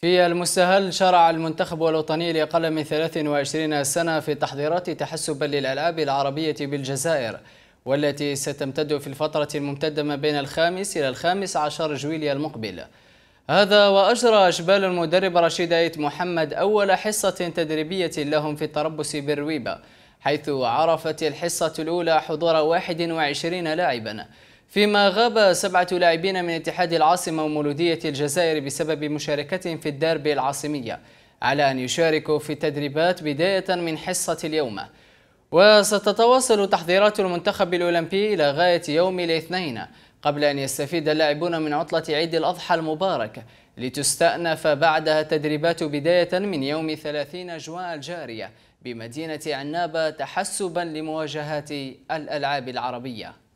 في المستهل شرع المنتخب الوطني لأقل من 23 سنة في التحضيرات تحسبا للألعاب العربية بالجزائر والتي ستمتد في الفترة الممتدة ما بين الخامس إلى الخامس عشر جويليا المقبل هذا وأجرى أشبال المدرب رشيد آيت محمد أول حصة تدريبية لهم في التربص بالرويبة حيث عرفت الحصة الأولى حضور 21 لاعباً فيما غاب سبعة لاعبين من اتحاد العاصمة ومولودية الجزائر بسبب مشاركتهم في الدربي العاصمية على أن يشاركوا في التدريبات بداية من حصة اليوم وستتواصل تحضيرات المنتخب الأولمبي إلى غاية يوم الاثنين قبل أن يستفيد اللاعبون من عطلة عيد الأضحى المبارك لتستأنف بعدها التدريبات بداية من يوم 30 جوان الجارية بمدينة عنابة تحسبا لمواجهة الألعاب العربية